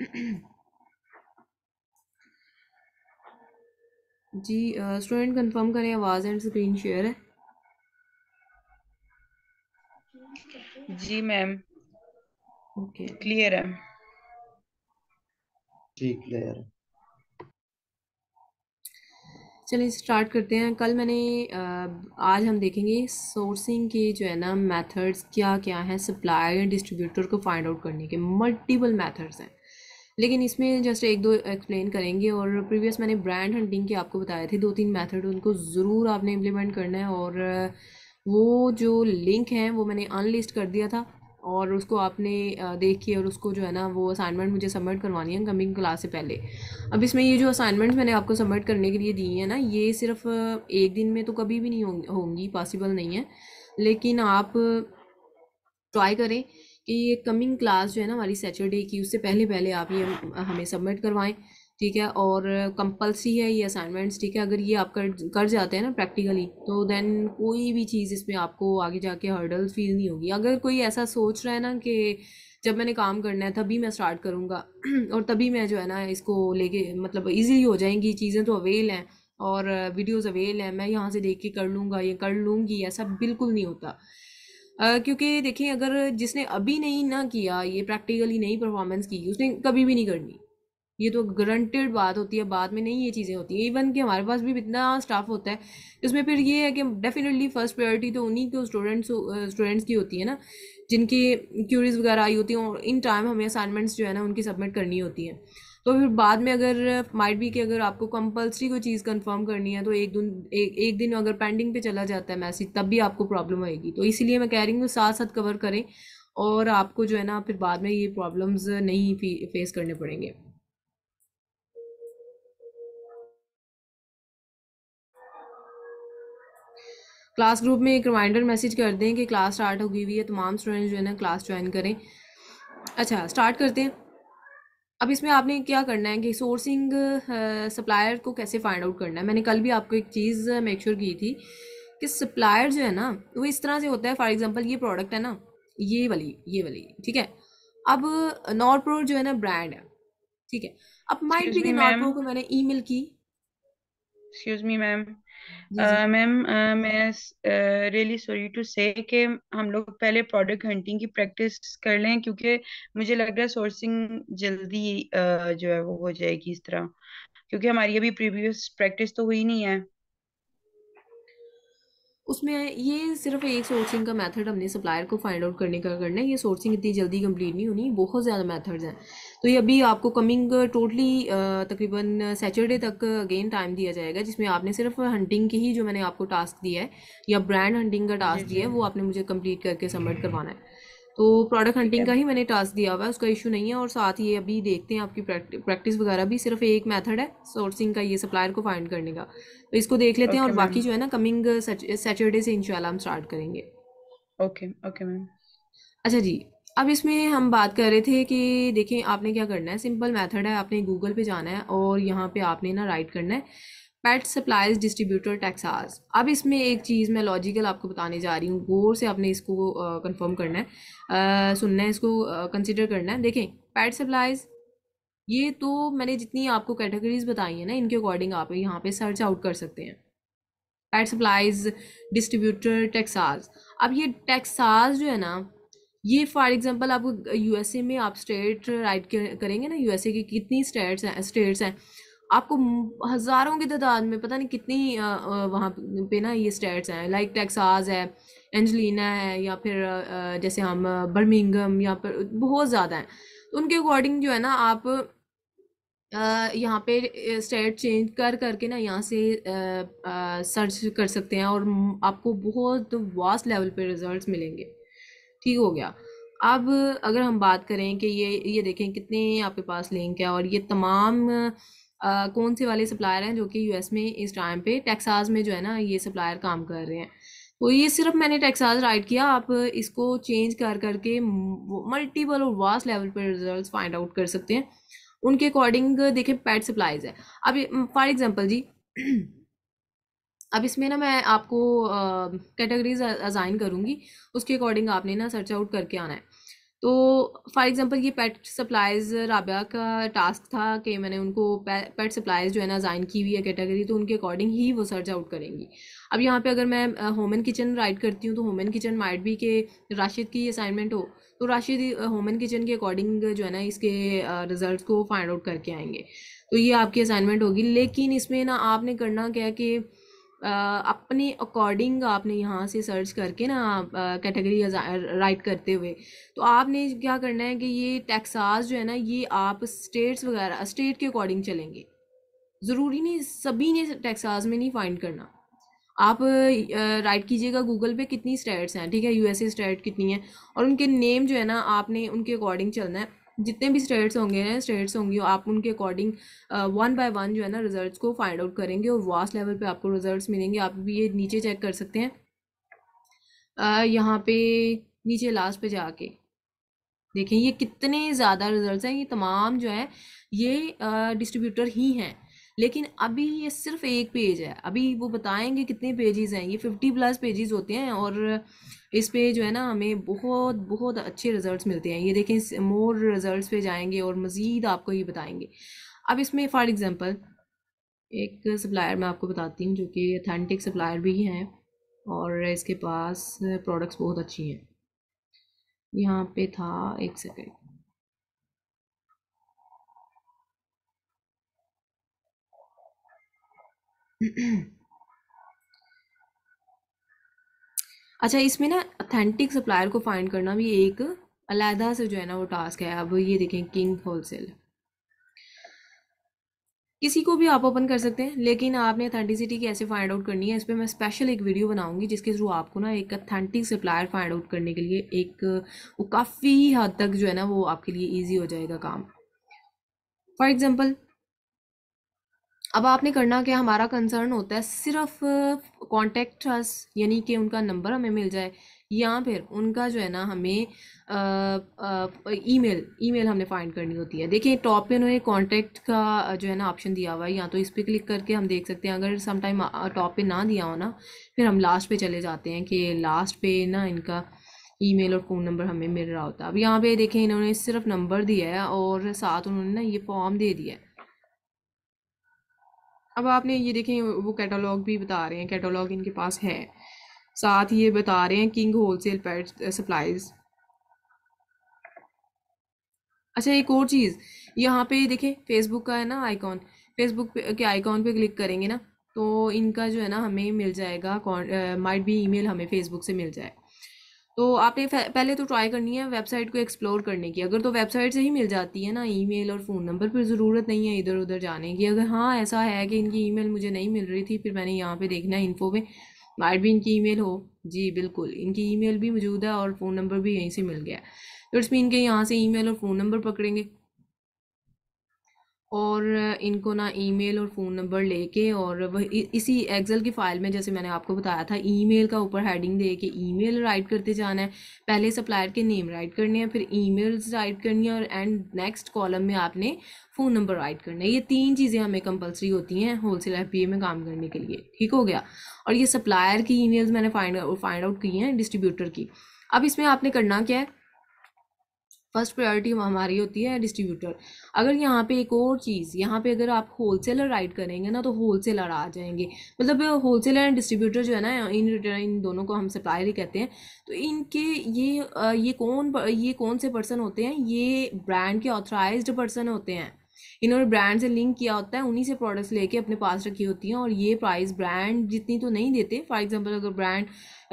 जी student confirm करें आवाज़ and screen share है जी मैम ओके क्लियर है जी क्लियर चलिए स्टार्ट करते हैं कल मैंने आज हम देखेंगे सोर्सिंग के जो है ना मेथड्स क्या क्या हैं सप्लायर डिस्ट्रीब्यूटर को फाइंड आउट करने के मल्टीपल मेथड्स हैं लेकिन इसमें जस्ट एक दो एक्सप्लेन करेंगे और प्रीवियस मैंने ब्रांड हंटिंग के आपको बताए थे दो तीन मेथड उनको ज़रूर आपने इम्प्लीमेंट करना है और वो जो लिंक है वो मैंने अनलिस्ट कर दिया था और उसको आपने देख के और उसको जो है ना वो असाइनमेंट मुझे सबमिट करवानी है कमिंग क्लास से पहले अब इसमें ये जो असाइनमेंट मैंने आपको सबमिट करने के लिए दी है ना ये सिर्फ एक दिन में तो कभी भी नहीं होंगी पॉसिबल नहीं है लेकिन आप ट्राई करें कि ये कमिंग क्लास जो है ना हमारी सैटरडे की उससे पहले पहले आप ये हमें सबमिट करवाएं ठीक है और कंपलसरी है ये असाइनमेंट्स ठीक है अगर ये आप कर कर जाते हैं ना प्रैक्टिकली तो देन कोई भी चीज़ इसमें आपको आगे जाके हर्डल फील नहीं होगी अगर कोई ऐसा सोच रहा है ना कि जब मैंने काम करना है तभी मैं स्टार्ट करूँगा और तभी मैं जो है ना इसको लेके मतलब ईजीली हो जाएंगी चीज़ें तो अवेल हैं और वीडियोज़ अवेल हैं मैं यहाँ से देख के कर लूँगा ये कर लूँगी ऐसा बिल्कुल नहीं होता क्योंकि देखिए अगर जिसने अभी नहीं ना किया ये प्रैक्टिकली नहीं परफॉर्मेंस की उसने कभी भी नहीं करनी ये तो ग्रंटेड बात होती है बाद में नहीं ये चीज़ें होती हैं इवन कि हमारे पास भी इतना स्टाफ होता है जिसमें तो फिर ये है कि डेफिनेटली फर्स्ट प्रायोरिटी तो उन्हीं के स्टूडेंट्स स्टूडेंट्स की होती है ना जिनकी क्यूरीज वगैरह आई होती हैं और इन टाइम हमें असाइनमेंट्स जो है ना उनकी सबमिट करनी होती है तो फिर बाद में अगर माइट भी कि अगर आपको कंपलसरी कोई चीज़ कंफर्म करनी है तो एक दिन एक एक दिन अगर पेंडिंग पे चला जाता है मैसेज तब भी आपको प्रॉब्लम आएगी तो इसीलिए मैं कह रही हूँ साथ साथ कवर करें और आपको जो है ना फिर बाद में ये प्रॉब्लम्स नहीं फेस करने पड़ेंगे क्लास ग्रुप में एक रिमाइंडर मैसेज कर दें कि क्लास स्टार्ट होगी हुई है तमाम स्टूडेंट्स जो है ना क्लास ज्वाइन करें अच्छा स्टार्ट करते हैं अब इसमें आपने क्या करना है कि सोर्सिंग सप्लायर को कैसे फाइंड आउट करना है मैंने कल भी आपको एक चीज़ मेक श्योर की थी कि सप्लायर जो है ना वो इस तरह से होता है फॉर एग्जांपल ये प्रोडक्ट है ना ये वाली ये वाली ठीक है अब नॉर्थ प्रो जो है ना ब्रांड है ठीक है अब माइट भी प्रो को मैंने ई की एक्सक्यूज मी मैम मैम मैं रियली सॉरी टू से कि हम लोग पहले प्रोडक्ट हंटिंग की प्रैक्टिस कर लें क्योंकि मुझे लग रहा है सोर्सिंग जल्दी uh, जो है वो हो जाएगी इस तरह क्योंकि हमारी अभी प्रीवियस प्रैक्टिस तो हुई नहीं है उसमें ये सिर्फ एक सोर्सिंग का मेथड हमने सप्लायर को फाइंड आउट करने का करना है ये सोर्सिंग इतनी जल्दी कंप्लीट नहीं होनी बहुत ज़्यादा मेथड्स हैं तो ये अभी आपको कमिंग टोटली uh, uh, तकरीबन सैटरडे uh, तक अगेन टाइम दिया जाएगा जिसमें आपने सिर्फ हंटिंग की ही जो मैंने आपको टास्क दिया है या ब्रांड हंटिंग का टास्क दिया है वो आपने मुझे कंप्लीट करके सबमिट करवाना है तो प्रोडक्ट हंटिंग का ही मैंने टास्क दिया हुआ है उसका इशू नहीं है और साथ ही अभी देखते हैं आपकी प्रैक्टिस वगैरह भी सिर्फ एक मेथड है सोर्सिंग का ये सप्लायर को फाइंड करने का तो इसको देख लेते हैं और बाकी जो है ना कमिंग सैटरडे से इंशाल्लाह हम स्टार्ट करेंगे ओके ओके मैम अच्छा जी अब इसमें हम बात कर रहे थे कि देखें आपने क्या करना है सिंपल मेथड है आपने गूगल पे जाना है और यहाँ पे आपने ना राइट करना है पेट सप्लाइज डिस्ट्रीब्यूटर टैक्सास अब इसमें एक चीज़ मैं लॉजिकल आपको बताने जा रही हूँ गौर से आपने इसको कंफर्म करना है आ, सुनना है इसको कंसिडर करना है देखें पेट सप्लाइज ये तो मैंने जितनी आपको कैटेगरीज बताई है ना इनके अकॉर्डिंग आप यहाँ पे सर्च आउट कर सकते हैं पेट सप्लाइज डिस्ट्रीब्यूटर टैक्सास अब ये टैक्सास जो है ना ये फॉर एग्जांपल आप यूएसए में आप स्टेट राइट करेंगे ना यूएसए की कितनी स्टेट्स हैं स्टेट्स हैं आपको हज़ारों की तादाद में पता नहीं कितनी वहाँ पे ना ये स्टेट्स हैं लाइक टेक्सास है एंजलिना है या फिर जैसे हम बर्मिंगम या फिर बहुत ज़्यादा हैं तो उनके अकॉर्डिंग जो है ना आप यहाँ पे स्टेट चेंज कर करके ना यहाँ से सर्च कर सकते हैं और आपको बहुत वास्ट लेवल पे रिजल्ट्स मिलेंगे ठीक हो गया अब अगर हम बात करें कि ये ये देखें कितने आपके पास लिंक है और ये तमाम आ, कौन से वाले सप्लायर हैं जो कि यूएस में इस टाइम पे टेक्सास में जो है ना ये सप्लायर काम कर रहे हैं तो ये सिर्फ मैंने टेक्सास राइट किया आप इसको चेंज कर करके मल्टीपल और वास्ट लेवल पर रिजल्ट फाइंड आउट कर सकते हैं उनके अकॉर्डिंग देखें पेट सप्लाइज है अब फॉर एग्जाम्पल जी अब इसमें ना मैं आपको कैटेगरीज अजाइन करूँगी उसके अकॉर्डिंग आपने ना सर्च आउट करके आना है तो फॉर एग्ज़ाम्पल ये पेट सप्लाइज़ राबिया का टास्क था कि मैंने उनको पेट सप्लाइज़ जो है ना जाइन की हुई है कैटेगरी तो उनके अकॉर्डिंग ही वो सर्च आउट करेंगी अब यहाँ पे अगर मैं होम एंड किचन राइट करती हूँ तो होम एंड किचन माइट भी के राशिद की असाइनमेंट हो तो राशिद होम एंड किचन के अकॉर्डिंग जो है ना इसके रिजल्ट को फाइंड आउट करके आएंगे तो ये आपकी असाइनमेंट होगी लेकिन इसमें ना आपने करना क्या कि अपने अकॉर्डिंग आपने यहाँ से सर्च करके ना कैटेगरी राइट करते हुए तो आपने क्या करना है कि ये टैक्सास जो है ना ये आप स्टेट्स वगैरह स्टेट के अकॉर्डिंग चलेंगे ज़रूरी नहीं सभी ने टैक्सास में नहीं फाइंड करना आप राइट कीजिएगा गूगल पे कितनी स्टेट्स हैं ठीक है यूएसए स्टेट कितनी है और उनके नेम जो है ना आपने उनके अकॉर्डिंग चलना है जितने भी स्टेट्स होंगे ना स्टेट्स होंगी आप उनके अकॉर्डिंग वन बाय वन जो है ना रिजल्ट्स को फाइंड आउट करेंगे और वास्ट लेवल पे आपको रिजल्ट्स मिलेंगे आप भी ये नीचे चेक कर सकते हैं uh, यहाँ पे नीचे लास्ट पे जाके देखें ये कितने ज़्यादा रिजल्ट्स हैं ये तमाम जो है ये डिस्ट्रीब्यूटर ही हैं लेकिन अभी ये सिर्फ एक पेज है अभी वो बताएंगे कितने पेजेस हैं ये फिफ्टी प्लस पेजेस होते हैं और इस पे जो है ना हमें बहुत बहुत अच्छे रिजल्ट्स मिलते हैं ये देखें मोर रिजल्ट्स पे जाएंगे और मज़ीद आपको ये बताएंगे अब इसमें फॉर एग्ज़ाम्पल एक सप्लायर मैं आपको बताती हूँ जो कि अथेंटिक सप्लायर भी हैं और इसके पास प्रोडक्ट्स बहुत अच्छी हैं यहाँ पे था एक सेकेंड अच्छा इसमें ना अथेंटिक सप्लायर को फाइंड करना भी एक अलहदा से जो है ना वो टास्क है अब ये देखें किंग होलसेल किसी को भी आप ओपन कर सकते हैं लेकिन आपने अथेंटिसिटी कैसे फाइंड आउट करनी है इस पर मैं स्पेशल एक वीडियो बनाऊंगी जिसके थ्रू आपको ना एक अथेंटिक सप्लायर फाइंड आउट करने के लिए एक काफ़ी हद तक जो है ना वो आपके लिए ईजी हो जाएगा काम फॉर एग्ज़ाम्पल अब आपने करना क्या हमारा कंसर्न होता है सिर्फ कॉन्टेक्ट अस यानी कि उनका नंबर हमें मिल जाए या फिर उनका जो है ना हमें ईमेल ईमेल हमने फाइंड करनी होती है देखिए टॉप पे उन्होंने कॉन्टेक्ट का जो है ना ऑप्शन दिया हुआ है या तो इस पर क्लिक करके हम देख सकते हैं अगर सम टाइम टॉप पे ना दिया हो ना फिर हम लास्ट पे चले जाते हैं कि लास्ट पे ना इनका ईमेल और फ़ोन नंबर हमें मिल रहा होता है अब यहाँ पर देखें इन्होंने सिर्फ नंबर दिया है और साथ उन्होंने ना ये फॉर्म दे दिया है अब आपने ये देखें वो कैटलॉग भी बता रहे हैं कैटलॉग इनके पास है साथ ही ये बता रहे हैं किंग होलसेल पेट सप्लाईज अच्छा एक और चीज़ यहाँ पे देखें फेसबुक का है ना आइकॉन फेसबुक के आइकॉन पे क्लिक करेंगे ना तो इनका जो है ना हमें मिल जाएगा माइट बी ईमेल हमें फेसबुक से मिल जाए तो आपने पहले तो ट्राई करनी है वेबसाइट को एक्सप्लोर करने की अगर तो वेबसाइट से ही मिल जाती है ना ईमेल और फ़ोन नंबर फिर ज़रूरत नहीं है इधर उधर जाने की अगर हाँ ऐसा है कि इनकी ईमेल मुझे नहीं मिल रही थी फिर मैंने यहाँ पे देखना है इन्फो में माइट भी इनकी ईमेल हो जी बिल्कुल इनकी ईमेल भी मौजूद है और फ़ोन नंबर भी यहीं से मिल गया तो इसमें इनके यहाँ से ई और फ़ोन नंबर पकड़ेंगे और इनको ना ईमेल और फ़ोन नंबर लेके और वह इसी एक्सेल की फ़ाइल में जैसे मैंने आपको बताया था ईमेल का ऊपर हेडिंग दे के ईमेल राइट करते जाना है पहले सप्लायर के नेम राइट करने हैं फिर ईमेल्स राइट करनी है और एंड नेक्स्ट कॉलम में आपने फ़ोन नंबर राइट करना है ये तीन चीज़ें हमें कंपलसरी होती हैं होलसेल एफ में काम करने के लिए ठीक हो गया और ये सप्लायर की ई मैंने फाइंड फाइंड आउट की हैं डिस्ट्रीब्यूटर की अब इसमें आपने करना क्या है फर्स्ट प्रायोरिटी हमारी होती है डिस्ट्रीब्यूटर अगर यहाँ पे एक और चीज़ यहाँ पे अगर आप होलसेलर राइड करेंगे ना तो होलसेलर आ जाएंगे मतलब होलसेलर एंड डिस्ट्रीब्यूटर जो है ना इन रिटर्न इन दोनों को हम सप्लायर ही कहते हैं तो इनके ये ये कौन ये कौन से पर्सन होते हैं ये ब्रांड के ऑथराइज पर्सन होते हैं इन्होंने ब्रांड से लिंक किया होता है उन्हीं से प्रोडक्ट्स लेके अपने पास रखी होती हैं और ये प्राइस ब्रांड जितनी तो नहीं देते फॉर एग्जांपल अगर ब्रांड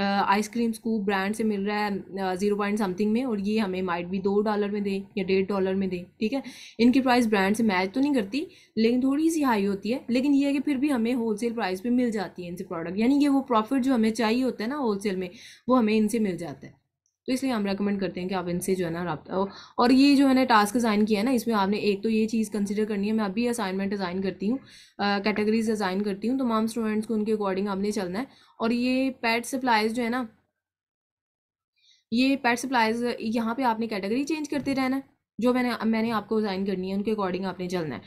आइसक्रीम स्कूप ब्रांड से मिल रहा है ज़ीरो पॉइंट समथिंग में और ये हमें माइट भी दो डॉलर में दें या डेढ़ डॉलर में दें ठीक है इनकी प्राइस ब्रांड से मैच तो नहीं करती लेकिन थोड़ी सी हाई होती है लेकिन ये है कि फिर भी हमें होलसेल प्राइस पर मिल जाती है इनसे प्रोडक्ट यानी कि वो प्रॉफिट जो हमें चाहिए होता है ना होलसेल में वो हमें इनसे मिल जाता है तो इसलिए हम रेकमेंड करते हैं कि आप इनसे जो है ना रबता और ये जो मैंने टास्क असाइन किया है ना इसमें आपने एक तो ये चीज़ कंसिडर करनी है मैं अभी असाइनमेंट असाइन करती हूँ कैटेगरीज असाइन करती हूँ तमाम स्टूडेंट्स को उनके अकॉर्डिंग आपने चलना है और ये पैड सप्लाइज जो है ना ये पैड सप्लाइज यहाँ पर आपने कैटेगरी चेंज करते रहना है जो मैंने मैंने आपको असाइन करनी है उनके अकॉर्डिंग आपने चलना है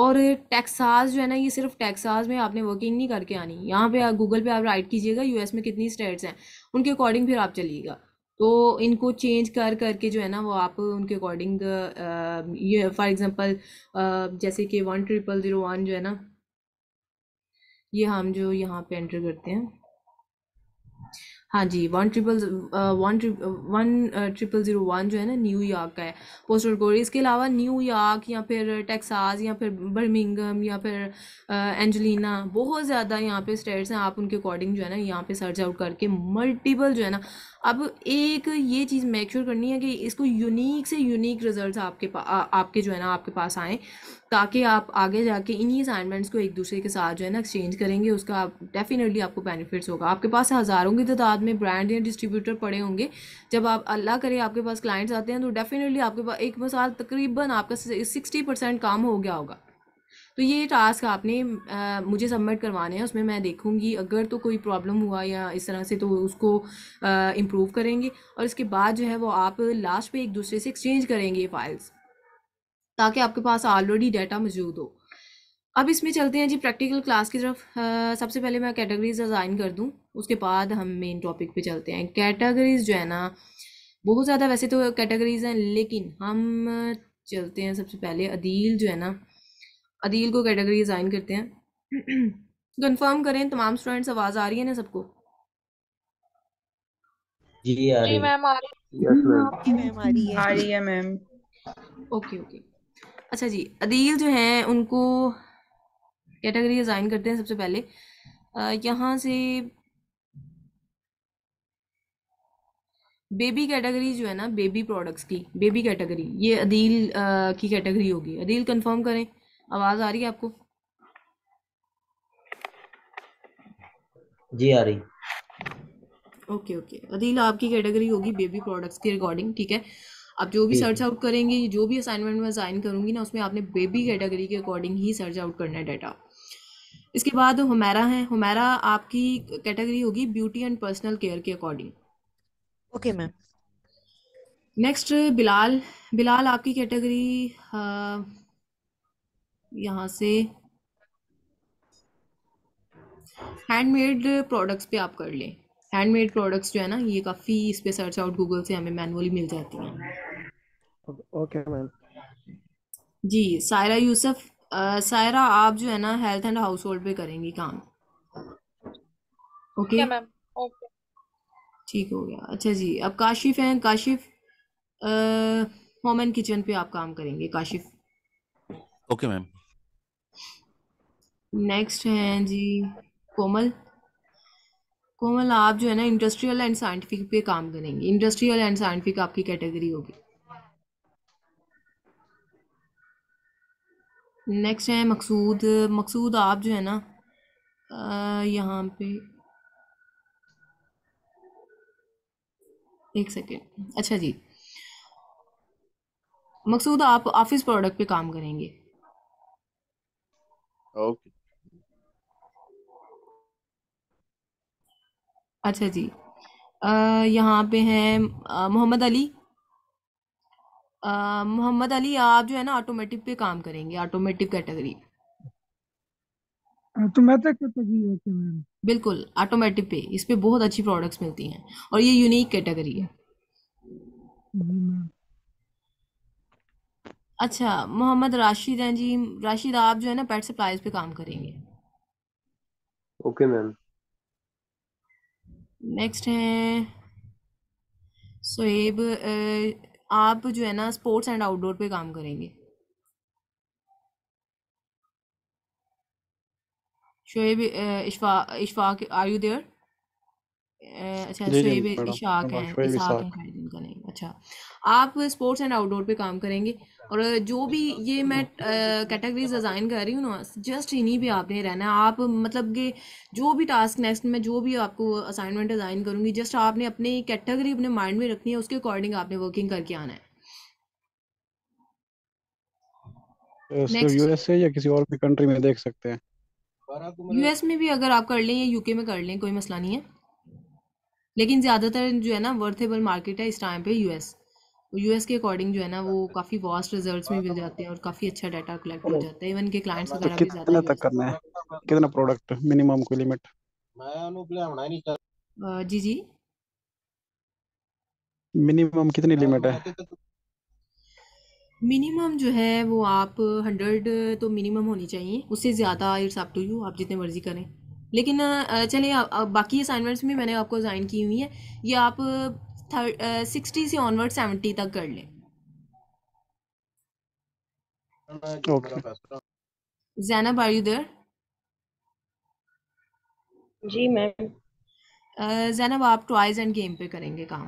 और टैक्सास जो है ना ये सिर्फ टैक्सास में आपने वर्किंग नहीं करके आनी यहाँ पे गूगल पे आप राइट कीजिएगा यूएस में कितनी स्टेट्स हैं उनके अकॉर्डिंग फिर आप चलिएगा तो इनको चेंज कर करके जो है ना वो आप उनके अकॉर्डिंग ये फॉर एग्जांपल जैसे कि वन ट्रिपल ज़ीरो वन जो है ना ये हम जो यहाँ पे एंटर करते हैं हाँ जी one triple one one triple zero one जो है ना न्यूयॉर्क का है पोस्टल कोड इसके अलावा न्यूयॉर्क या फिर टेक्सास या फिर बर्मिंगम या फिर एंजलिना बहुत ज़्यादा यहाँ पे स्टेट्स हैं आप उनके अकॉर्डिंग जो है ना यहाँ पे सर्च आउट करके मल्टीपल जो है ना अब एक ये चीज़ मेक श्योर करनी है कि इसको यूनिक से यूनिक रिजल्ट्स आपके पास आपके जो है ना आपके पास आएँ ताकि आप आगे जाके इन्हीं असाइनमेंट्स को एक दूसरे के साथ जो है ना एक्सचेंज करेंगे उसका आप डेफिनेटली आपको बेनिफिट्स होगा आपके पास हज़ारों की तादाद में ब्रांड या डिस्ट्रीब्यूटर पड़े होंगे जब आप अल्लाह करे आपके पास क्लाइंट्स आते हैं तो डेफिनेटली आपके पास एक मसाल तकरीबन आपका सिक्सटी परसेंट काम हो गया होगा तो ये टास्क आपने आ, मुझे सबमिट करवाने हैं उसमें मैं देखूँगी अगर तो कोई प्रॉब्लम हुआ या इस तरह से तो उसको इम्प्रूव करेंगे और इसके बाद जो है वो आप लास्ट पे एक दूसरे से एक्सचेंज करेंगे ये फाइल्स ताकि आपके पास ऑलरेडी डाटा मौजूद हो अब इसमें चलते हैं जी प्रैक्टिकल क्लास की तरफ सबसे पहले मैं कैटेगरीज डिज़ाइन कर दूँ उसके बाद हम मेन टॉपिक पे चलते हैं कैटेगरीज जो है ना बहुत ज़्यादा वैसे तो कैटेगरीज हैं लेकिन हम चलते हैं सबसे पहले अदील जो है ना अदील को कैटेगरी डिज़ाइन करते हैं कंफर्म करें तमाम स्टूडेंट्स आवाज़ आ रही है ना सबको जी आ रही मैम आ रही है ओके ओके अच्छा जी अदील जो है उनको कैटेगरी डिज़ाइन करते हैं सबसे पहले यहाँ से बेबी कैटेगरी जो है ना बेबी प्रोडक्ट्स की बेबी कैटेगरी ये अदील आ, की कैटेगरी होगी अदील कंफर्म करें आवाज आ रही है आपको जी आ रही ओके ओके अदील आपकी कैटेगरी होगी बेबी प्रोडक्ट्स की रिकॉर्डिंग ठीक है आप जो भी सर्च आउट करेंगे जो भी असाइनमेंट में साइन करूंगी ना उसमें आपने बेबी कैटेगरी के अकॉर्डिंग ही सर्च आउट करना है डाटा इसके बाद हमारा है हमारा आपकी कैटेगरी होगी ब्यूटी एंड पर्सनल केयर के according okay ma'am next Bilal Bilal आपकी कैटेगरी यहाँ से हैंडमेड प्रोडक्ट्स पे आप कर लें हैंडमेड प्रोडक्ट्स जो है ना ये काफ़ी इस पर सर्च आउट गूगल से हमें मैनुअली मिल जाती हैं ओके okay, मैम जी सायरा यूसुफ सायरा आप जो है ना हेल्थ एंड हाउस होल्ड पे करेंगी काम ओके मैम ओके ठीक हो गया अच्छा जी अब काशिफ हैं काशिफ होम एंड किचन पे आप काम करेंगे Kashif okay okay, ma'am next हैं जी कोमल कोमल आप जो है ना इंडस्ट्रियल एंड साइंटिफिक पे काम करेंगे इंडस्ट्रियल एंड साइंटिफिक आपकी कैटेगरी होगी नेक्स्ट है मकसूद मकसूद आप जो है ना यहाँ पे एक सेकेंड अच्छा जी मकसूद आप ऑफिस प्रोडक्ट पे काम करेंगे ओके अच्छा जी यहाँ पे हैं मोहम्मद अली मोहम्मद अली आप जो है ना ऑटोमेटिक पे काम करेंगे ऑटोमेटिक कैटेगरी ऑटोमेटिक कैटेगरी है बिल्कुल ऑटोमेटिक पे इस पे बहुत अच्छी प्रोडक्ट्स मिलती हैं और ये यूनिक कैटेगरी है अच्छा मोहम्मद राशिद हैं जी राशिद आप जो है ना पेट सप्लाईज पे काम करेंगे ओके okay, मैम नेक्स्ट हैं सोएब uh, आप जो है ना स्पोर्ट्स एंड आउटडोर पे काम करेंगे Shoaib Ishfa Ishfaq are you there अच्छा शोएब इशाक हैं इशाक है जिनका अच्छा आप स्पोर्ट्स एंड आउटडोर पे काम करेंगे और जो भी ये मैं कैटेगरीज डिज़ाइन कर रही हूँ ना जस्ट इन्हीं पे आपने रहना है आप मतलब कि जो भी टास्क नेक्स्ट में जो भी आपको असाइनमेंट डिज़ाइन करूंगी जस्ट आपने अपनी कैटेगरी अपने माइंड में रखनी है उसके अकॉर्डिंग आपने वर्किंग करके आना है यूएसए तो या किसी और भी कंट्री में देख सकते हैं यूएस में भी अगर आप कर लें या यूके में कर लें कोई मसला नहीं है लेकिन ज़्यादातर जो है ना वर्थेबल मार्केट है इस टाइम पे यूएस यूएस के अकॉर्डिंग जो है ना वो काफ़ी वास्ट रिजल्ट्स में मिल जाते हैं और काफ़ी अच्छा डाटा कलेक्ट हो जाता है इवन के क्लाइंट्स तो वगैरह भी ज़्यादा तक करना है कितना प्रोडक्ट मिनिमम को लिमिट जी जी मिनिमम कितनी लिमिट है मिनिमम तो- जो है वो आप हंड्रेड तो मिनिमम होनी चाहिए उससे ज़्यादा इट्स अप टू यू आप जितने मर्जी करें लेकिन चलिए बाकी असाइनमेंट्स भी मैंने आपको ज्वाइन की हुई है ये आप थर्ड सिक्सटी से ऑनवर्ड सेवेंटी तक कर लें जैनब आर यू देर जी मैम जैनब आप टॉयज एंड गेम पे करेंगे काम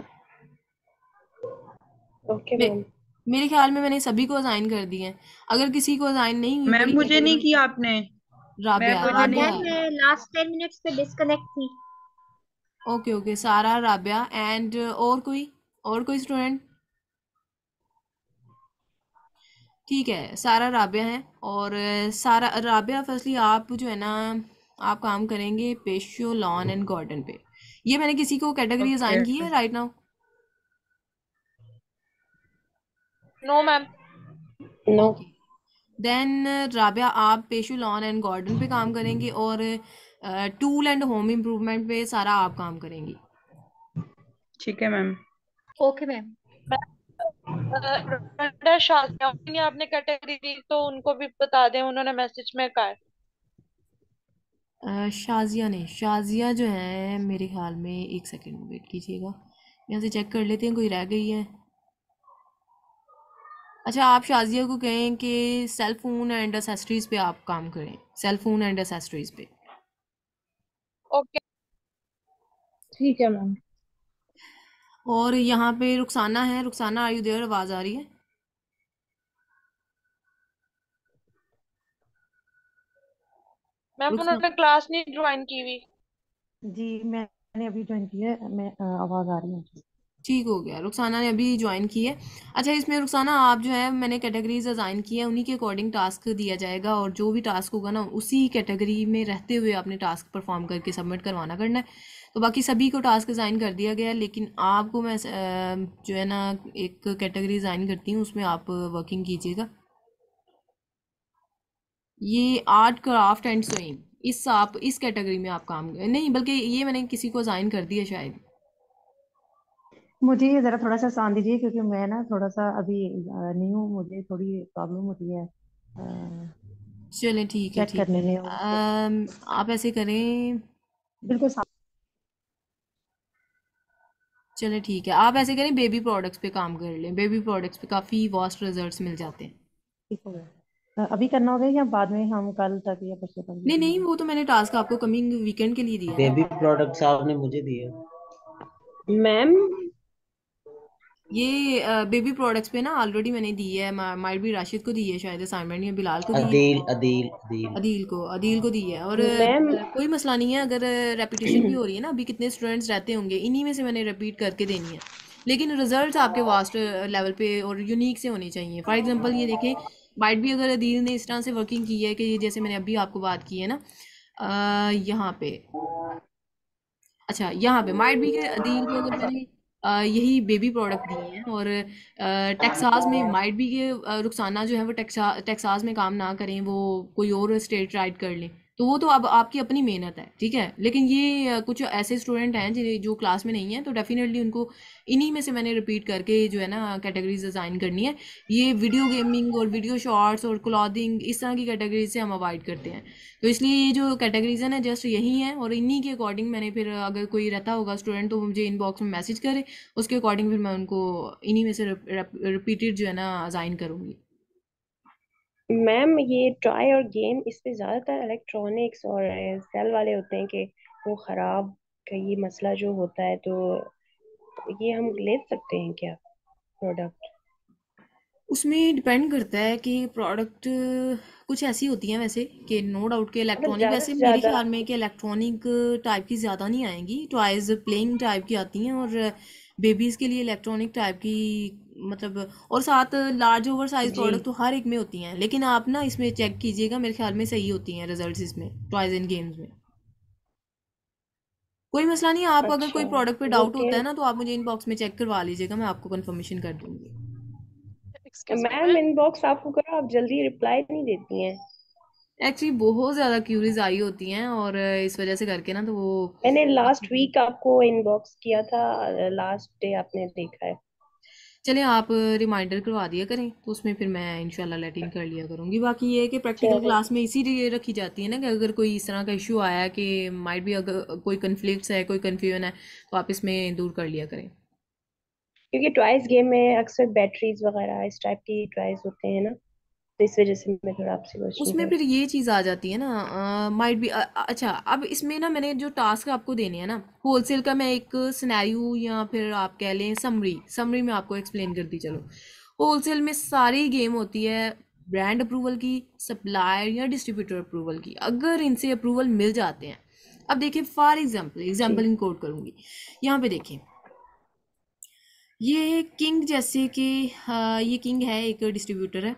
ओके okay, मेरे ख्याल में मैंने सभी को असाइन कर दिए अगर किसी को असाइन नहीं मैम तो मुझे नहीं किया आपने ओके ओके सारा राबिया एंड uh, और कोई और कोई स्टूडेंट ठीक है सारा राबिया है और uh, सारा राबिया फर्स्टली आप जो है ना आप काम करेंगे पेशियो लॉन एंड गार्डन पे ये मैंने किसी को कैटेगरी असाइन की है right now no ma'am no then Rabia uh, आप पेशू लॉन एंड गार्डन पे काम करेंगी और टूल एंड होम इम्प्रूवमेंट पे सारा आप काम करेंगी ठीक है मैम ओके मैम आपने कैटेगरी दी तो उनको भी बता दें उन्होंने मैसेज में कहा शाजिया ने शाजिया जो है मेरे ख्याल में एक सेकंड वेट कीजिएगा यहाँ से चेक कर लेते हैं कोई रह गई है अच्छा आप शाजिया को कहें कि सेल फोन एंड एसेसरीज पे आप काम करें सेल फोन एंड एसेसरीज पे ओके ठीक है मैम और यहाँ पे रुखसाना है रुखसाना आर यू देयर आवाज आ रही है मैम उन्होंने क्लास नहीं ज्वाइन की हुई जी मैंने अभी ज्वाइन की है मैं आवाज आ रही है ठीक हो गया रुखसाना ने अभी ज्वाइन की है अच्छा इसमें रुखसाना आप जो है मैंने कैटेगरीज अजाइन की है उन्हीं के अकॉर्डिंग टास्क दिया जाएगा और जो भी टास्क होगा ना उसी कैटेगरी में रहते हुए आपने टास्क परफॉर्म करके सबमिट करवाना करना है तो बाकी सभी को टास्क अजाइन कर दिया गया है लेकिन आपको मैं जो है ना एक कैटेगरी अजाइन करती हूँ उसमें आप वर्किंग कीजिएगा ये आर्ट क्राफ्ट एंड स्विंग इस आप इस कैटेगरी में आप काम नहीं बल्कि ये मैंने किसी को अजाइन कर दिया शायद मुझे ये जरा थोड़ा सा सान दीजिए क्योंकि मैं ना थोड़ा सा अभी नहीं हूँ मुझे थोड़ी प्रॉब्लम होती है चलिए ठीक है चेक ठीक करने है में उसको आप ऐसे करें बिल्कुल सा- चलिए ठीक है आप ऐसे करें बेबी प्रोडक्ट्स पे काम कर लें बेबी प्रोडक्ट्स पे काफ़ी वास्ट रिजल्ट्स मिल जाते हैं ठीक हो गया अभी करना होगा या बाद में हम कल तक या परसों तक नहीं नहीं वो तो मैंने टास्क आपको कमिंग वीकेंड के लिए दिया है बेबी प्रोडक्ट्स आपने मुझे दिए मैम ये बेबी प्रोडक्ट्स पे ना ऑलरेडी मैंने दी है माइट बी राशिद को दी है शायद असाइनमेंट या बिलाल को दी अदील अदील अदील अदील को अदील को दी है और कोई मसला नहीं है अगर रेपिटेशन भी हो रही है ना अभी कितने स्टूडेंट्स रहते होंगे इन्हीं में से मैंने रिपीट करके देनी है लेकिन रिजल्ट आपके वास्ट लेवल पे और यूनिक से होने चाहिए फॉर एग्जाम्पल ये देखें माइट भी अगर अदील ने इस तरह से वर्किंग की है कि जैसे मैंने अभी आपको बात की है ना यहाँ पे अच्छा यहाँ पे माइट भी अदील को अगर मैंने यही बेबी प्रोडक्ट दिए हैं और टेक्सास में माइट भी ये रुखसाना जो है वो टेक्सास में काम ना करें वो कोई और स्टेट राइड कर लें तो वो तो अब आपकी अपनी मेहनत है ठीक है लेकिन ये कुछ ऐसे स्टूडेंट हैं जिन्हें जो क्लास में नहीं है तो डेफिनेटली उनको इन्हीं में से मैंने रिपीट करके जो है ना कैटेगरीज असाइन करनी है ये वीडियो गेमिंग और वीडियो शॉर्ट्स और क्लॉथिंग इस तरह की कैटेगरीज से हम अवॉइड करते हैं तो इसलिए ये जो कैटेगरीज है ना जस्ट यही है और इन्हीं के अकॉर्डिंग मैंने फिर अगर कोई रहता होगा स्टूडेंट तो मुझे इनबॉक्स में मैसेज करे उसके अकॉर्डिंग फिर मैं उनको इन्हीं में से रिपीटेड जो है ना असाइन करूँगी मैम ये ट्राई और गेम इस पर ज़्यादातर इलेक्ट्रॉनिक्स और सेल वाले होते हैं कि वो ख़राब का ये मसला जो होता है तो ये हम ले सकते हैं क्या प्रोडक्ट उसमें डिपेंड करता है कि प्रोडक्ट कुछ ऐसी होती हैं वैसे कि नो डाउट के इलेक्ट्रॉनिक वैसे मेरे ख्याल में कि इलेक्ट्रॉनिक टाइप की ज़्यादा नहीं आएंगी टॉयज प्लेइंग टाइप की आती हैं और बेबीज़ के लिए इलेक्ट्रॉनिक टाइप की मतलब और साथ लार्ज ओवर साइज प्रोडक्ट तो हर एक में होती हैं लेकिन आप ना इसमें चेक कीजिएगा मेरे ख्याल में सही होती हैं रिजल्ट्स इसमें टॉयज एंड गेम्स में कोई मसला नहीं आप अच्छा, अगर कोई प्रोडक्ट अच्छा, पे डाउट होता है ना तो आप मुझे इनबॉक्स में चेक करवा लीजिएगा मैं आपको कंफर्मेशन कर दूंगी मैम इनबॉक्स आपको करो आप जल्दी रिप्लाई नहीं देती हैं एक्चुअली बहुत ज़्यादा क्यूरीज आई होती हैं और इस वजह से करके ना तो वो मैंने लास्ट वीक आपको इनबॉक्स किया था लास्ट डे आपने देखा है चले आप रिमाइंडर करवा दिया करें तो उसमें फिर मैं इंशाल्लाह लेटिन कर लिया करूँगी बाकी ये है कि प्रैक्टिकल क्लास में इसी लिए रखी जाती है ना कि अगर कोई इस तरह का इशू आया कि माइट भी अगर कोई कन्फ्लिक्ट है कोई कन्फ्यूजन है तो आप इसमें दूर कर लिया करें क्योंकि ट्वाइस गेम में अक्सर बैटरीज वगैरह इस टाइप की ट्राइज होते हैं ना तो इस वजह से मैं थोड़ा आपसे उसमें फिर ये चीज़ आ जाती है ना माइट बी अच्छा अब इसमें ना मैंने जो टास्क आपको देने हैं ना होलसेल का मैं एक सिनेरियो या फिर आप कह लें समरी समरी में आपको एक्सप्लेन कर दी चलो होलसेल में सारी गेम होती है ब्रांड अप्रूवल की सप्लायर या डिस्ट्रीब्यूटर अप्रूवल की अगर इनसे अप्रूवल मिल जाते हैं अब देखिए फॉर एग्जाम्पल एग्जाम्पल कोट करूँगी यहाँ पे देखिए ये किंग जैसे कि हाँ, ये किंग है एक डिस्ट्रीब्यूटर है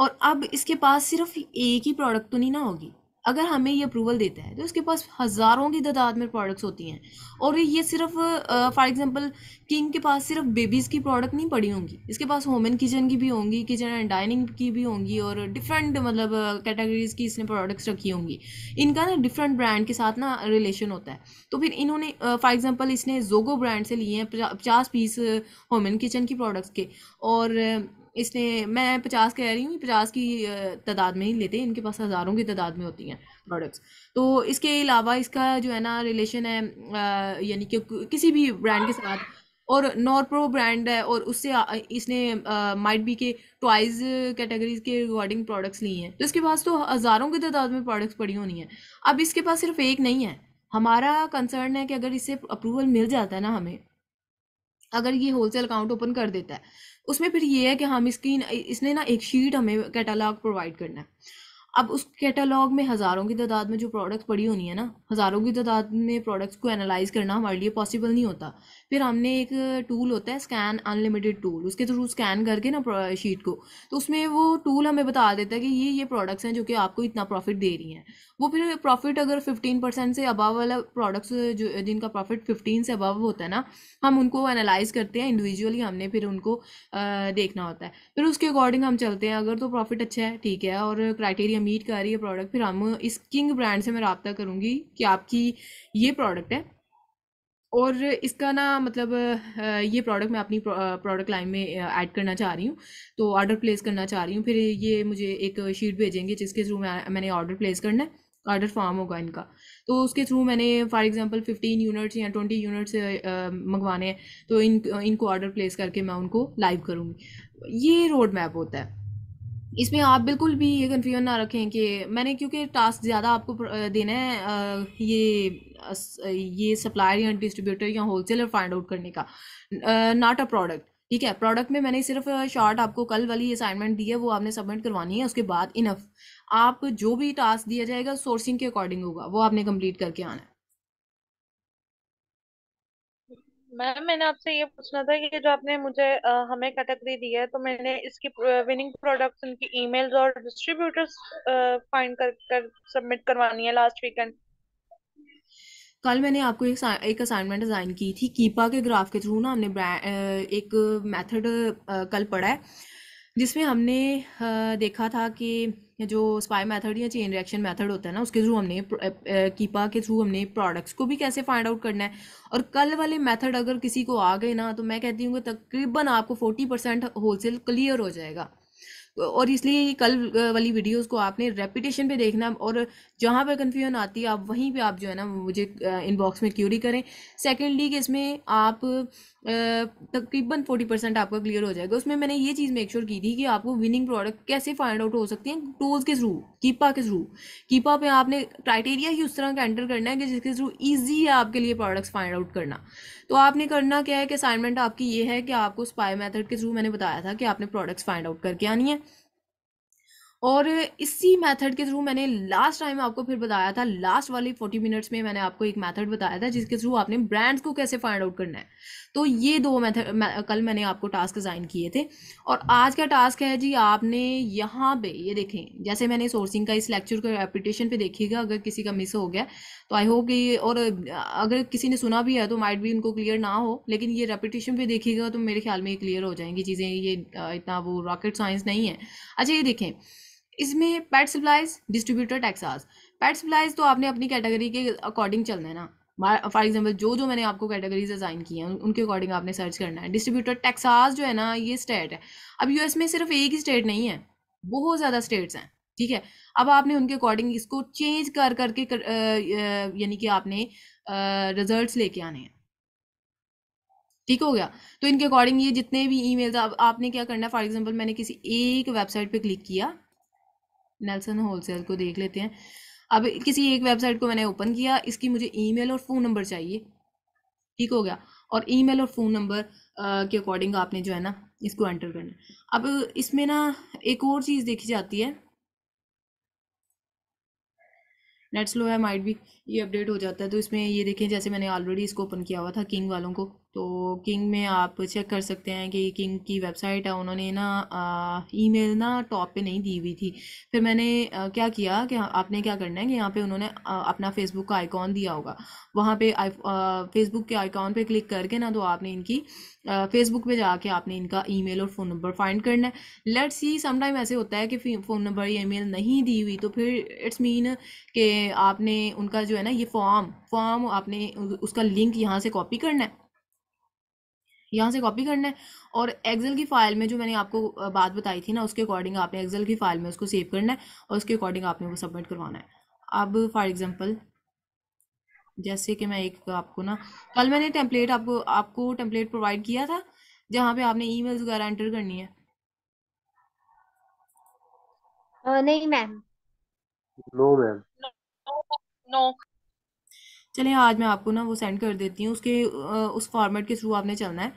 और अब इसके पास सिर्फ एक ही प्रोडक्ट तो नहीं ना होगी अगर हमें ये अप्रूवल देता है तो इसके पास हज़ारों की तादाद में प्रोडक्ट्स होती हैं और ये सिर्फ फॉर एग्जांपल किंग के पास सिर्फ बेबीज़ की प्रोडक्ट नहीं पड़ी होंगी इसके पास होम एंड किचन की भी होंगी किचन एंड डाइनिंग की भी होंगी और डिफरेंट मतलब कैटेगरीज की इसने प्रोडक्ट्स रखी होंगी इनका ना डिफरेंट ब्रांड के साथ ना रिलेशन होता है तो फिर इन्होंने फॉर एग्ज़ाम्पल इसने जोगो ब्रांड से लिए हैं पचास पीस होम एंड किचन की प्रोडक्ट्स के और इसने मैं पचास कह रही हूँ पचास की तादाद में ही लेते हैं इनके पास हज़ारों की तादाद में होती हैं प्रोडक्ट्स तो इसके अलावा इसका जो है ना रिलेशन है यानी कि किसी भी ब्रांड के साथ और नॉर्प्रो ब्रांड है और उससे इसने माइट बी के टॉयज कैटेगरीज के रिगार्डिंग प्रोडक्ट्स लिए हैं तो इसके पास तो हज़ारों की तादाद में प्रोडक्ट्स पड़ी होनी है अब इसके पास सिर्फ एक नहीं है हमारा कंसर्न है कि अगर इससे अप्रूवल मिल जाता है ना हमें अगर ये होलसेल अकाउंट ओपन कर देता है उसमें फिर ये है कि हम इसकी इसने ना एक शीट हमें कैटालाग प्रोवाइड करना है अब उस कैटालॉग में हज़ारों की तादाद में जो प्रोडक्ट्स पड़ी होनी है ना हज़ारों की तादाद में प्रोडक्ट्स को एनालाइज करना हमारे लिए पॉसिबल नहीं होता फिर हमने एक टूल होता है स्कैन अनलिमिटेड टूल उसके थ्रू स्कैन करके ना शीट को तो उसमें वो टूल हमें बता देता है कि ये ये प्रोडक्ट्स हैं जो कि आपको इतना प्रॉफिट दे रही हैं वो फिर प्रॉफिट अगर फिफ्टीन परसेंट से अबव वाला प्रोडक्ट्स जो जिनका प्रॉफिट फिफ्टीन से अबव होता है ना हम उनको एनालाइज करते हैं इंडिविजुअली हमने फिर उनको देखना होता है फिर उसके अकॉर्डिंग हम चलते हैं अगर तो प्रॉफिट अच्छा है ठीक है और क्राइटेरिया मीट कर रही है प्रोडक्ट फिर हम इस किंग ब्रांड से मैं रबता करूँगी कि आपकी ये प्रोडक्ट है और इसका ना मतलब ये प्रोडक्ट मैं अपनी प्रोडक्ट लाइन में ऐड करना चाह रही हूँ तो ऑर्डर प्लेस करना चाह रही हूँ फिर ये मुझे एक शीट भेजेंगे जिसके थ्रू मैं मैंने ऑर्डर प्लेस करना है ऑर्डर फॉर्म होगा इनका तो उसके थ्रू मैंने फॉर एग्जांपल फिफ्टीन यूनिट्स या ट्वेंटी यूनिट्स मंगवाने हैं तो इन इनको ऑर्डर प्लेस करके मैं उनको लाइव करूँगी ये रोड मैप होता है इसमें आप बिल्कुल भी ये कन्फ्यूजन ना रखें कि मैंने क्योंकि टास्क ज़्यादा आपको देना है ये ये सप्लायर या डिस्ट्रीब्यूटर या होलसेलर फाइंड आउट करने का नॉट अ प्रोडक्ट ठीक है प्रोडक्ट में मैंने सिर्फ शॉर्ट आपको कल वाली असाइनमेंट दी है वो आपने सबमिट करवानी है उसके बाद इनफ आप जो भी टास्क दिया जाएगा सोर्सिंग के अकॉर्डिंग होगा वो आपने कंप्लीट करके आना है मैम मैंने आपसे ये पूछना था कि जो आपने मुझे आ, हमें कैटेगरी दी है तो मैंने इसकी विनिंग प्रोडक्ट्स उनकी ईमेल्स और डिस्ट्रीब्यूटर्स फाइंड कर कर सबमिट करवानी है लास्ट वीकेंड कल मैंने आपको एक एक असाइनमेंट डिज़ाइन की थी कीपा के ग्राफ के थ्रू ना हमने एक मेथड कल पढ़ा है जिसमें हमने देखा था कि जो स्पाई मेथड या चेन रिएक्शन मेथड होता है ना उसके थ्रू हमने कीपा के थ्रू हमने प्रोडक्ट्स को भी कैसे फाइंड आउट करना है और कल वाले मेथड अगर किसी को आ गए ना तो मैं कहती हूँ कि तकरीबन आपको फोर्टी परसेंट होलसेल क्लियर हो जाएगा और इसलिए कल वाली वीडियोस को आपने रेपिटेशन पे देखना और जहाँ पर कन्फ्यूजन आती है आप वहीं पे आप जो है ना मुझे इनबॉक्स में क्यूरी करें सेकेंडली कि इसमें आप तकरीबन फोर्टी परसेंट आपका क्लियर हो जाएगा उसमें मैंने ये चीज़ मेक श्योर की थी कि आपको विनिंग प्रोडक्ट कैसे फाइंड आउट हो सकती हैं टोल्स के थ्रू कीपा के थ्रू कीपा पे आपने क्राइटेरिया ही उस तरह का एंटर करना है कि जिसके थ्रू ईजी है आपके लिए प्रोडक्ट्स फाइंड आउट करना तो आपने करना क्या है कि असाइनमेंट आपकी ये है कि आपको स्पाई मैथड के थ्रू मैंने बताया था कि आपने प्रोडक्ट्स फाइंड आउट करके आनी है और इसी मेथड के थ्रू मैंने लास्ट टाइम आपको फिर बताया था लास्ट वाले फोर्टी मिनट्स में मैंने आपको एक मेथड बताया था जिसके थ्रू आपने ब्रांड्स को कैसे फाइंड आउट करना है तो ये दो मेथड मैं, कल मैंने आपको टास्क असाइन किए थे और आज का टास्क है जी आपने यहाँ पे ये देखें जैसे मैंने सोर्सिंग का इस लेक्चर का रेपिटेशन पे देखिएगा अगर किसी का मिस हो गया तो आई होप कि ये और अगर किसी ने सुना भी है तो माइट भी उनको क्लियर ना हो लेकिन ये रेपिटेशन पे देखिएगा तो मेरे ख्याल में ये क्लियर हो जाएंगी चीज़ें ये इतना वो रॉकेट साइंस नहीं है अच्छा ये देखें इसमें pet supplies distributor Texas pet supplies तो आपने अपनी कैटेगरी के अकॉर्डिंग चलना है ना फॉर एग्जाम्पल जो जो मैंने आपको कैटेगरीज असाइन की हैं उनके अकॉर्डिंग आपने सर्च करना है डिस्ट्रीब्यूटर टैक्सास जो है ना ये स्टेट है अब यूएस में सिर्फ एक ही स्टेट नहीं है बहुत ज़्यादा स्टेट्स हैं ठीक है अब आपने उनके अकॉर्डिंग इसको चेंज कर करके कर, यानी कि आपने रिजल्ट्स लेके आने हैं ठीक हो गया तो इनके अकॉर्डिंग ये जितने भी ईमेल्स अब आपने क्या करना है फॉर एग्जांपल मैंने किसी एक वेबसाइट पे क्लिक किया नेल्सन होलसेल को देख लेते हैं अब किसी एक वेबसाइट को मैंने ओपन किया इसकी मुझे ईमेल और फ़ोन नंबर चाहिए ठीक हो गया और ईमेल और फ़ोन नंबर के अकॉर्डिंग आपने जो है ना इसको एंटर करना अब इसमें ना एक और चीज़ देखी जाती है नेट स्लो है माइट भी ये अपडेट हो जाता है तो इसमें ये देखें जैसे मैंने ऑलरेडी इसको ओपन किया हुआ था किंग वालों को तो किंग में आप चेक कर सकते हैं कि किंग की वेबसाइट है उन्होंने ना ईमेल ना टॉप पे नहीं दी हुई थी फिर मैंने आ, क्या किया कि हाँ, आपने क्या करना है कि यहाँ पे उन्होंने आ, अपना फेसबुक का आइकॉन दिया होगा वहाँ पे फेसबुक के आइकॉन पे क्लिक करके ना तो आपने इनकी फेसबुक पे जाके आपने इनका ईमेल और फ़ोन नंबर फाइंड करना है लेट्स सी समटाइम ऐसे होता है कि फ़ोन नंबर या ईमेल नहीं दी हुई तो फिर इट्स मीन कि आपने उनका जो है ना ये फॉर्म फॉर्म आपने उसका लिंक यहाँ से कॉपी करना है यहाँ से कॉपी करना है और एक्सेल की फाइल में जो मैंने आपको बात बताई थी ना उसके अकॉर्डिंग आपने एक्सेल की फाइल में उसको सेव करना है और उसके अकॉर्डिंग आपने वो सबमिट करवाना है अब फॉर एग्जांपल जैसे कि मैं एक आपको ना कल मैंने टेम्पलेट आपको आपको टेम्पलेट प्रोवाइड किया था जहाँ पे आपने ईमेल्स वगैरह एंटर करनी है नहीं मैम नो मैम नो चले आज मैं आपको ना वो सेंड कर देती हूँ उसके उस फॉर्मेट के थ्रू आपने चलना है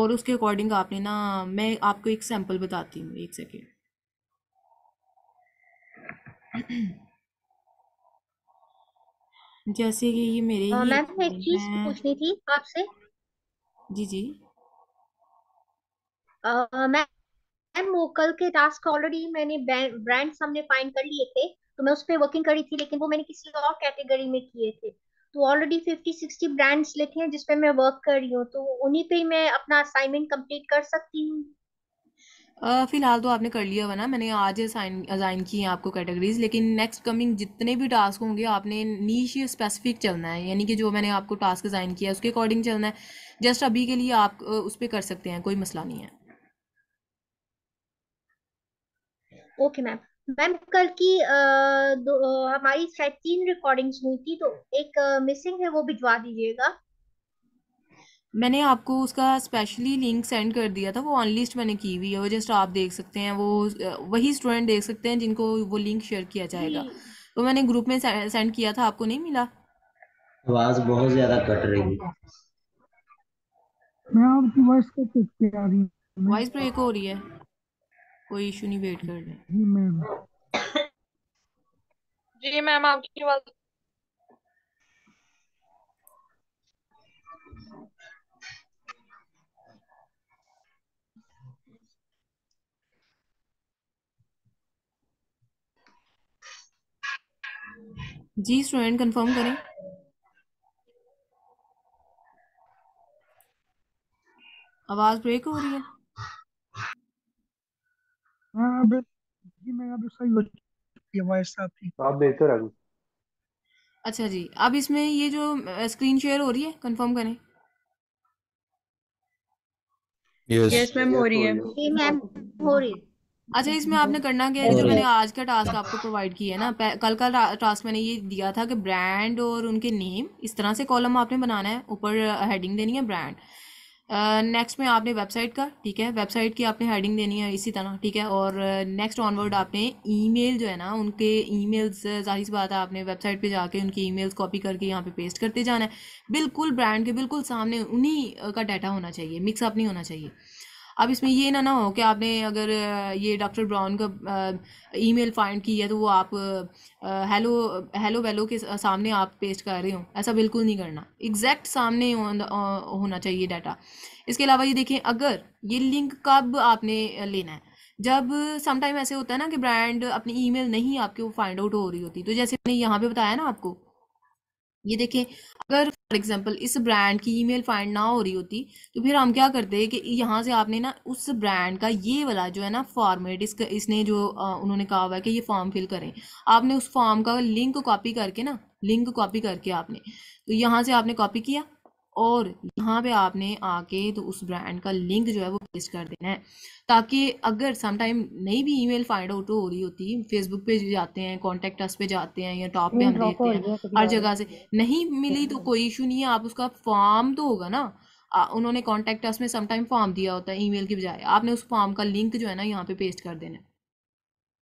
और उसके अकॉर्डिंग आपने ना मैं आपको एक सैम्पल बताती हूँ एक सेकेंड जैसे कि ये मेरे आ, ये मैं तो एक चीज पूछनी थी आपसे जी जी मैम मैं वो कल के टास्क ऑलरेडी मैंने ब्रांड्स हमने फाइंड कर लिए थे तो मैं उस पर वर्किंग करी थी लेकिन वो मैंने किसी और कैटेगरी में किए थे तो ऑलरेडी फिफ्टी सिक्सटी ब्रांड्स लिखे हैं जिसपे मैं वर्क कर रही हूँ तो उन्हीं पे मैं अपना असाइनमेंट कंप्लीट कर सकती हूँ Uh, फिलहाल तो आपने कर लिया हुआ ना मैंने आज असाइन असाइन की हैं आपको कैटेगरीज लेकिन नेक्स्ट कमिंग जितने भी टास्क होंगे आपने नीच स्पेसिफिक चलना है यानी कि जो मैंने आपको टास्क असाइन किया है उसके अकॉर्डिंग चलना है जस्ट अभी के लिए आप उस पर कर सकते हैं कोई मसला नहीं है ओके okay, मैम मैम कल की दो, हमारी शायद तीन रिकॉर्डिंग्स हुई थी तो एक मिसिंग है वो भिजवा दीजिएगा मैंने आपको उसका स्पेशली लिंक सेंड कर दिया था वो ऑन लिस्ट मैंने की हुई है वो जस्ट आप देख सकते हैं वो वही स्टूडेंट देख सकते हैं जिनको वो लिंक शेयर किया जाएगा तो मैंने ग्रुप में सेंड किया था आपको नहीं मिला आवाज बहुत ज्यादा कट रही है मैं आपकी वॉइस को चेक कर रही हूं वॉइस ब्रेक हो रही है कोई इशू नहीं वेट कर रहे जी मैम आपकी आवाज जी स्टूडेंट कंफर्म करें आवाज ब्रेक हो रही है हाँ अब जी मेगापिक्सल हो चुकी है हमारे साथ ही तो आप अच्छा जी अब इसमें ये जो स्क्रीन शेयर हो रही है कंफर्म करें यस यस मैम हो रही है जी मैम हो रही है अच्छा इसमें आपने करना क्या है जो मैंने आज का टास्क आपको प्रोवाइड किया है ना कल का टास्क मैंने ये दिया था कि ब्रांड और उनके नेम इस तरह से कॉलम आपने बनाना है ऊपर हेडिंग देनी है ब्रांड नेक्स्ट में आपने वेबसाइट का ठीक है वेबसाइट की आपने हेडिंग देनी है इसी तरह ठीक है और नेक्स्ट ऑनवर्ड आपने ईमेल जो है ना उनके ईमेल्स जाहिर सी बात है आपने वेबसाइट पे जाके उनकी ईमेल्स कॉपी करके यहाँ पे पेस्ट करते जाना है बिल्कुल ब्रांड के बिल्कुल सामने उन्हीं का डाटा होना चाहिए मिक्सअप नहीं होना चाहिए अब इसमें ये ना ना हो कि आपने अगर ये डॉक्टर ब्राउन का ईमेल फाइंड की है तो वो आप हेलो हेलो वेलो के सामने आप पेस्ट कर रहे हो ऐसा बिल्कुल नहीं करना एग्जैक्ट सामने अं, होना चाहिए डाटा इसके अलावा ये देखें अगर ये लिंक कब आपने लेना है जब समटाइम ऐसे होता है ना कि ब्रांड अपनी ईमेल नहीं आपके फाइंड आउट हो रही होती तो जैसे मैंने यहाँ पे बताया ना आपको ये देखें अगर फॉर एग्जाम्पल इस ब्रांड की ईमेल फाइंड ना हो रही होती तो फिर हम क्या करते हैं कि यहाँ से आपने ना उस ब्रांड का ये वाला जो है ना फॉर्मेट इसका इसने जो आ, उन्होंने कहा हुआ है कि ये फॉर्म फिल करें आपने उस फॉर्म का लिंक कॉपी करके ना लिंक कॉपी करके आपने तो यहाँ से आपने कॉपी किया और यहाँ पे आपने आके तो उस ब्रांड का लिंक जो है वो पेस्ट कर देना है ताकि अगर समटाइम नई भी ईमेल फाइंड आउट हो रही होती फेसबुक पे जाते हैं कॉन्टेक्ट अस पे जाते हैं या टॉप पे हम देखते हैं हर जगह से नहीं मिली तो कोई इशू नहीं है आप उसका फॉर्म तो होगा ना उन्होंने कॉन्टेक्ट अस में समटाइम फॉर्म दिया होता है मेल के बजाय आपने उस फॉर्म का लिंक जो है ना यहाँ पे पेस्ट कर देना है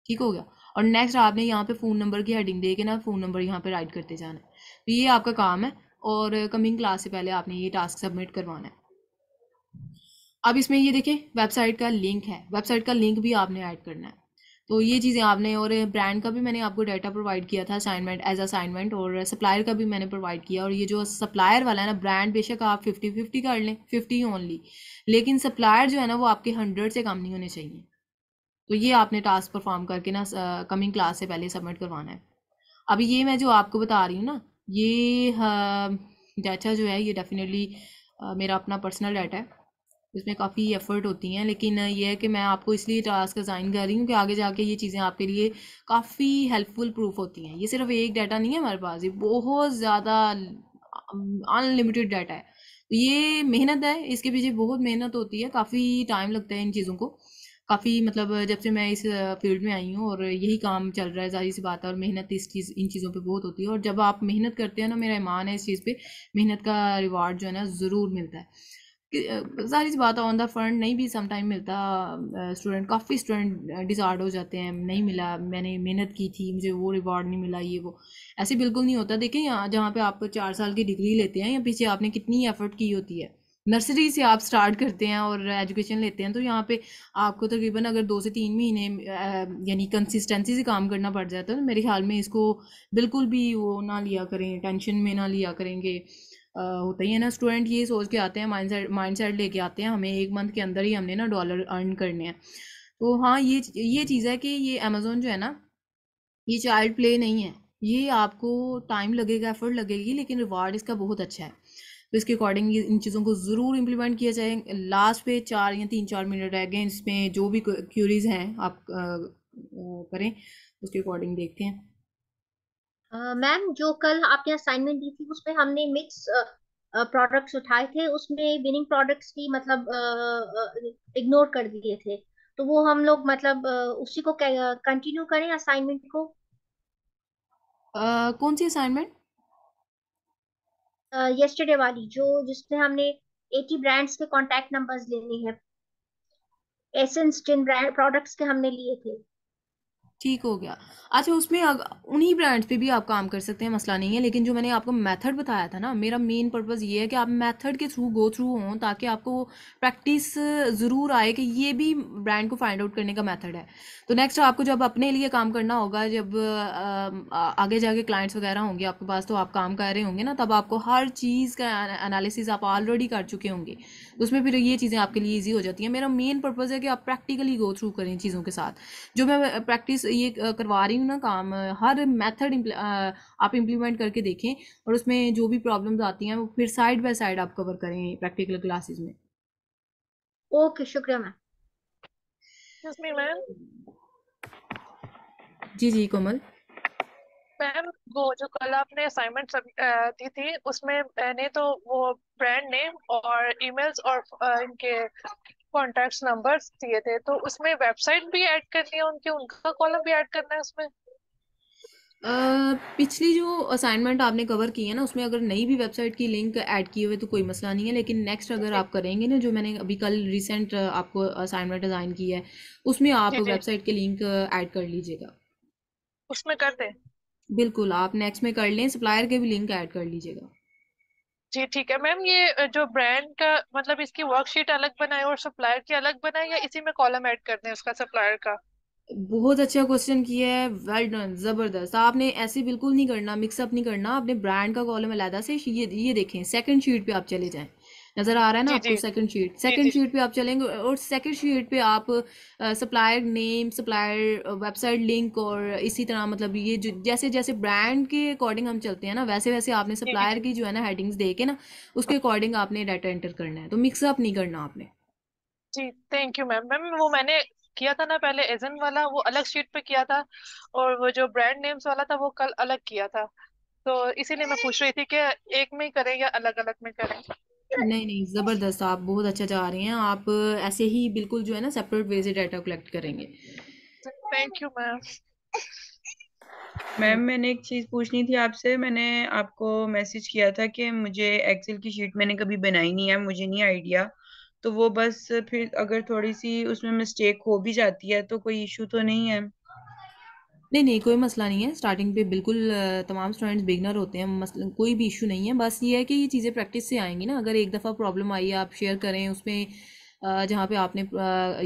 ठीक हो गया और नेक्स्ट आपने यहाँ पे फ़ोन नंबर की हेडिंग दे के ना फ़ोन नंबर यहाँ पे राइट करते जाना है तो ये आपका काम है और कमिंग क्लास से पहले आपने ये टास्क सबमिट करवाना है अब इसमें ये देखें वेबसाइट का लिंक है वेबसाइट का लिंक भी आपने ऐड करना है तो ये चीज़ें आपने और ब्रांड का भी मैंने आपको डाटा प्रोवाइड किया था असाइनमेंट एज असाइनमेंट और सप्लायर का भी मैंने प्रोवाइड किया और ये जो सप्लायर वाला है ना ब्रांड बेशक आप फिफ्टी फिफ्टी कर लें फिफ्टी ओनली लेकिन सप्लायर जो है ना वो आपके हंड्रेड से कम नहीं होने चाहिए तो ये आपने टास्क परफॉर्म करके ना कमिंग क्लास से पहले सबमिट करवाना है अभी ये मैं जो आपको बता रही हूँ ना ये डाटा हाँ, जो है ये डेफिनेटली मेरा अपना पर्सनल डाटा है इसमें काफ़ी एफर्ट होती हैं लेकिन ये है कि मैं आपको इसलिए टास्क असाइन कर रही हूँ कि आगे जाके ये चीज़ें आपके लिए काफ़ी हेल्पफुल प्रूफ होती हैं ये सिर्फ एक डाटा नहीं है हमारे पास ये बहुत ज़्यादा अनलिमिटेड डाटा है ये मेहनत है इसके पीछे बहुत मेहनत होती है काफ़ी टाइम लगता है इन चीज़ों को काफ़ी मतलब जब से मैं इस फील्ड में आई हूँ और यही काम चल रहा है जाहिर सी बात है और मेहनत इस चीज़ इन चीज़ों पे बहुत होती है और जब आप मेहनत करते हैं ना मेरा ईमान है इस चीज़ पे मेहनत का रिवार्ड जो है ना ज़रूर मिलता है सारी सी बात ऑन द फ्रंट नहीं भी समटाइम मिलता स्टूडेंट काफ़ी स्टूडेंट डिसार्ड हो जाते हैं नहीं मिला मैंने मेहनत की थी मुझे वो रिवॉर्ड नहीं मिला ये वो ऐसे बिल्कुल नहीं होता देखें यहाँ जहाँ पे आप चार साल की डिग्री लेते हैं या पीछे आपने कितनी एफर्ट की होती है नर्सरी से आप स्टार्ट करते हैं और एजुकेशन लेते हैं तो यहाँ पे आपको तकरीबन अगर दो से तीन महीने यानी कंसिस्टेंसी से काम करना पड़ जाता है तो मेरे ख्याल में इसको बिल्कुल भी वो ना लिया करें टेंशन में ना लिया करेंगे होता ही है ना स्टूडेंट ये सोच के आते हैं माइंड सेट माइंड सेट लेके आते हैं हमें एक मंथ के अंदर ही हमने ना डॉलर अर्न करने हैं तो हाँ ये ये चीज़ है कि ये अमेज़ोन जो है ना ये चाइल्ड प्ले नहीं है ये आपको टाइम लगेगा एफर्ट लगेगी लेकिन रिवार्ड इसका बहुत अच्छा है तो इसके अकॉर्डिंग इन चीज़ों को ज़रूर इम्प्लीमेंट किया जाए लास्ट पे चार या तीन चार मिनट रह गए इसमें जो भी क्यूरीज हैं आप करें उसके अकॉर्डिंग देखते हैं मैम uh, जो कल आपने असाइनमेंट दी थी उसमें हमने मिक्स प्रोडक्ट्स uh, उठाए थे उसमें विनिंग प्रोडक्ट्स की मतलब इग्नोर uh, uh, कर दिए थे तो वो हम लोग मतलब uh, उसी को कंटिन्यू करें असाइनमेंट को uh, कौन सी असाइनमेंट यस्टरडे वाली जो जिसमें हमने 80 ब्रांड्स के कॉन्टेक्ट नंबर्स लेने हैं एसेंस जिन ब्रांड प्रोडक्ट्स के हमने लिए थे ठीक हो गया अच्छा उसमें उन्हीं ब्रांड्स पे भी आप काम कर सकते हैं मसला नहीं है लेकिन जो मैंने आपको मेथड बताया था ना मेरा मेन पर्पस ये है कि आप मेथड के थ्रू गो थ्रू हों ताकि आपको प्रैक्टिस ज़रूर आए कि ये भी ब्रांड को फाइंड आउट करने का मेथड है तो नेक्स्ट आपको जब अपने लिए काम करना होगा जब आगे जाके क्लाइंट्स वगैरह होंगे आपके पास तो आप काम कर रहे होंगे ना तब आपको हर चीज़ का एनालिसिस आप ऑलरेडी कर चुके होंगे तो उसमें फिर ये चीज़ें आपके लिए ईजी हो जाती हैं मेरा मेन पर्पज़ है कि आप प्रैक्टिकली गो थ्रू करें चीज़ों के साथ जो मैं प्रैक्टिस ये करवा रही हूँ ना काम हर मेथड आप इंप्लीमेंट करके देखें और उसमें जो भी प्रॉब्लम्स आती हैं वो फिर साइड बाय साइड आप कवर करें प्रैक्टिकल क्लासेस में ओके शुक्रिया मैम जी जी कोमल मैम वो जो कल आपने असाइनमेंट दी थी उसमें मैंने तो वो ब्रांड नेम और ईमेल्स और इनके कॉन्टैक्ट्स नंबर्स दिए थे तो उसमें वेबसाइट भी ऐड करनी है उनकी उनका कॉलम भी ऐड करना है उसमें Uh, पिछली जो असाइनमेंट आपने कवर की है ना उसमें अगर नई भी वेबसाइट की लिंक ऐड किए हुए तो कोई मसला नहीं है लेकिन नेक्स्ट अगर आप करेंगे ना जो मैंने अभी कल रिसेंट आपको असाइनमेंट असाइन की है उसमें आप वेबसाइट के लिंक ऐड कर लीजिएगा उसमें कर दें बिल्कुल आप नेक्स्ट में कर लें सप्लायर के भी लिंक ऐड कर लीजिएगा जी ठीक है मैम ये जो ब्रांड का मतलब इसकी वर्कशीट अलग बनाए और सप्लायर की अलग बनाए या इसी में कॉलम ऐड कर दें उसका सप्लायर का बहुत अच्छा क्वेश्चन किया है वेल डन ज़बरदस्त आपने ऐसे बिल्कुल नहीं करना मिक्सअप नहीं करना आपने ब्रांड का कॉलम अलहदा से ये ये देखें सेकंड शीट पे आप चले जाएं नजर आ रहा है ना आपको सेकंड शीट सेकंड शीट पे आप चलेंगे और सेकंड शीट पे आप supplier name supplier website link और इसी तरह मतलब ये जो जैसे जैसे ब्रांड के अकॉर्डिंग हम चलते हैं ना वैसे वैसे आपने सप्लायर की जो है ना हेडिंग्स दे के ना उसके अकॉर्डिंग आपने डाटा एंटर करना है तो मिक्सअप नहीं करना आपने जी थैंक यू मैम मैम वो मैंने किया था ना पहले एजन वाला वो अलग शीट पे किया था और वो जो ब्रांड नेम्स वाला था वो कल अलग किया था तो इसीलिए मैं पूछ रही थी कि एक में ही करें या अलग अलग में करें नहीं नहीं ज़बरदस्त आप बहुत अच्छा जा रही हैं आप ऐसे ही बिल्कुल जो है ना सेपरेट वे से डाटा कलेक्ट करेंगे थैंक यू मैम मैम मैंने एक चीज़ पूछनी थी आपसे मैंने आपको मैसेज किया था कि मुझे एक्सेल की शीट मैंने कभी बनाई नहीं है मुझे नहीं आइडिया तो वो बस फिर अगर थोड़ी सी उसमें मिस्टेक हो भी जाती है तो कोई इशू तो नहीं है नहीं नहीं कोई मसला नहीं है स्टार्टिंग पे बिल्कुल तमाम स्टूडेंट्स बिगनर होते हैं मसला कोई भी इशू नहीं है बस ये है कि ये चीज़ें प्रैक्टिस से आएंगी ना अगर एक दफ़ा प्रॉब्लम आई है आप शेयर करें उसमें जहाँ पे आपने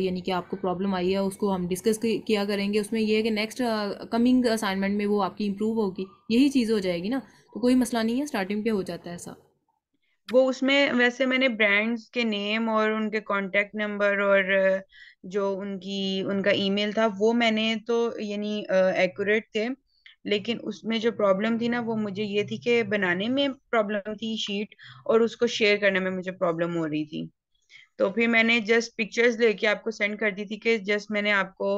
यानी कि आपको प्रॉब्लम आई है उसको हम डिस्कस किया करेंगे उसमें यह है कि नेक्स्ट कमिंग असाइनमेंट में वो आपकी इम्प्रूव होगी यही चीज़ हो जाएगी ना तो कोई मसला नहीं है स्टार्टिंग पे हो जाता है ऐसा वो उसमें वैसे मैंने ब्रांड्स के नेम और उनके कॉन्टेक्ट नंबर और जो उनकी उनका ईमेल था वो मैंने तो यानी एक्यूरेट थे लेकिन उसमें जो प्रॉब्लम थी ना वो मुझे ये थी कि बनाने में प्रॉब्लम थी शीट और उसको शेयर करने में मुझे प्रॉब्लम हो रही थी तो फिर मैंने जस्ट पिक्चर्स लेके आपको सेंड कर दी थी कि जस्ट मैंने आपको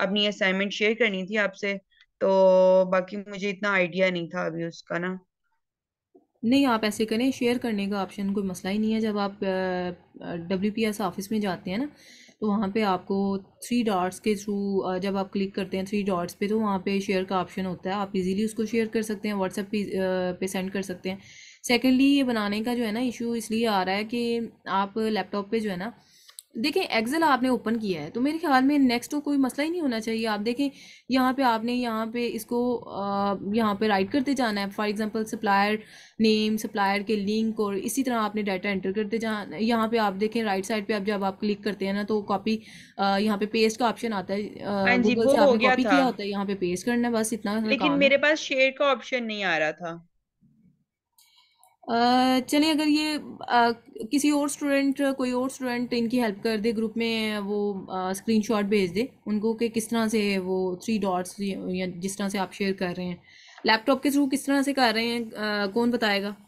अपनी असाइनमेंट शेयर करनी थी आपसे तो बाकी मुझे इतना आइडिया नहीं था अभी उसका ना नहीं आप ऐसे करें शेयर करने का ऑप्शन कोई मसला ही नहीं है जब आप डब्ल्यू पी एस ऑफिस में जाते हैं ना तो वहाँ पे आपको थ्री डॉट्स के थ्रू जब आप क्लिक करते हैं थ्री डॉट्स पे तो वहाँ पे शेयर का ऑप्शन होता है आप इजीली उसको शेयर कर सकते हैं व्हाट्सएप पे, पे सेंड कर सकते हैं सेकेंडली ये बनाने का जो है ना इशू इसलिए आ रहा है कि आप लैपटॉप पे जो है ना देखें एक्सेल आपने ओपन किया है तो मेरे ख्याल में नेक्स्ट को तो कोई मसला ही नहीं होना चाहिए आप देखें यहाँ पे आपने यहाँ पे इसको यहाँ पे राइट करते जाना है for example supplier name supplier के लिंक और इसी तरह आपने डाटा एंटर करते जाना यहाँ पे आप देखें राइट साइड पे आप जब आप क्लिक करते हैं ना तो कॉपी यहाँ पे पेस्ट का ऑप्शन आता है कॉपी हाँ किया होता है यहाँ पे पेस्ट करना है बस इतना लेकिन मेरे पास शेयर का ऑप्शन नहीं आ रहा था चलें अगर ये आ, किसी और स्टूडेंट कोई और स्टूडेंट इनकी हेल्प कर दे ग्रुप में वो स्क्रीनशॉट भेज दे उनको कि किस तरह से वो थ्री डॉट्स या जिस तरह से आप शेयर कर रहे हैं लैपटॉप के थ्रू किस तरह से कर रहे हैं आ, कौन बताएगा